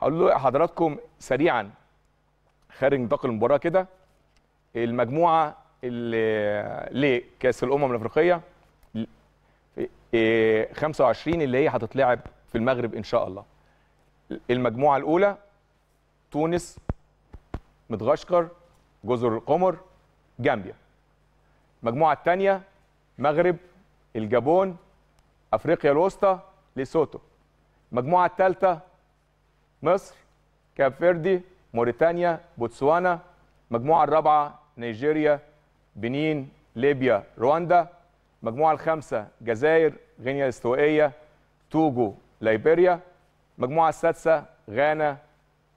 هقول له حضراتكم سريعا خارج نطاق المباراه كده المجموعه اللي لكاس الامم الافريقيه 25 إيه، اللي هي هتتلعب في المغرب ان شاء الله المجموعه الاولى تونس مدغشقر جزر القمر جامبيا المجموعه الثانيه مغرب الجابون افريقيا الوسطى لسوتو المجموعه الثالثه مصر كاب فيردي موريتانيا بوتسوانا المجموعه الرابعه نيجيريا بنين ليبيا رواندا المجموعه الخامسه جزائر غينيا الاستوائيه توجو ليبيريا المجموعه السادسه غانا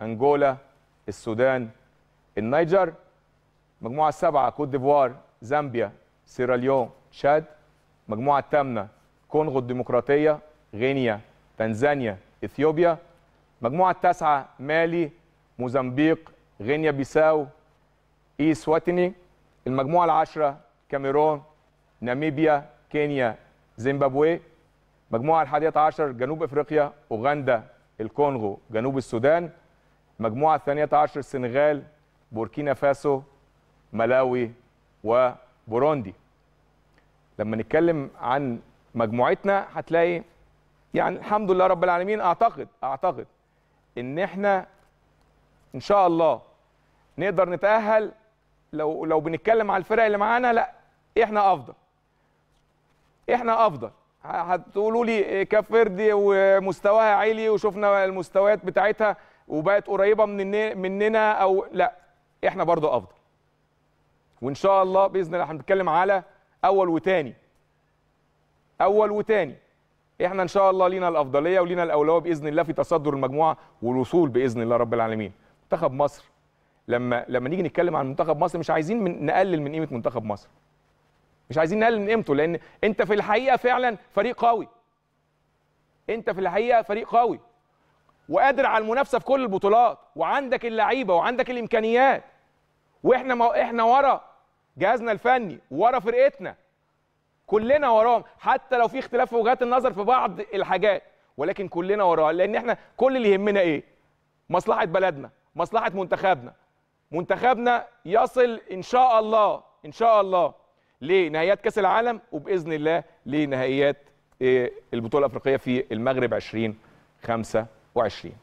انجولا السودان النيجر المجموعه السابعه كوت ديفوار زامبيا سيراليون تشاد المجموعه الثامنه كونغو الديمقراطيه غينيا تنزانيا اثيوبيا مجموعة التاسعة مالي موزمبيق غينيا بيساو إيسواتيني المجموعة العاشرة كاميرون ناميبيا كينيا زيمبابوي مجموعة الحادية عشر جنوب أفريقيا أوغندا الكونغو جنوب السودان المجموعة الثانية عشر السنغال بوركينا فاسو ملاوي وبوروندي لما نتكلم عن مجموعتنا هتلاقي يعني الحمد لله رب العالمين اعتقد اعتقد ان احنا ان شاء الله نقدر نتاهل لو لو بنتكلم على الفرق اللي معانا لا احنا افضل احنا افضل هتقولوا لي كفردي ومستواها عالي وشفنا المستويات بتاعتها وبقت قريبه من مننا او لا احنا برضو افضل وان شاء الله باذن الله هنتكلم على اول وتاني اول وتاني احنا ان شاء الله لينا الافضليه ولينا الاولويه باذن الله في تصدر المجموعه والوصول باذن الله رب العالمين منتخب مصر لما لما نيجي نتكلم عن منتخب مصر مش عايزين من نقلل من قيمه منتخب مصر مش عايزين نقلل من قيمته لان انت في الحقيقه فعلا فريق قوي انت في الحقيقه فريق قوي وقادر على المنافسه في كل البطولات وعندك اللعيبه وعندك الامكانيات واحنا ما احنا ورا جهازنا الفني ورا فرقتنا كلنا وراهم حتى لو في اختلاف في وجهات النظر في بعض الحاجات ولكن كلنا وراه لان احنا كل اللي يهمنا ايه مصلحه بلدنا مصلحه منتخبنا منتخبنا يصل ان شاء الله ان شاء الله لنهائيات كاس العالم وباذن الله لنهائيات إيه، البطوله الافريقيه في المغرب 2025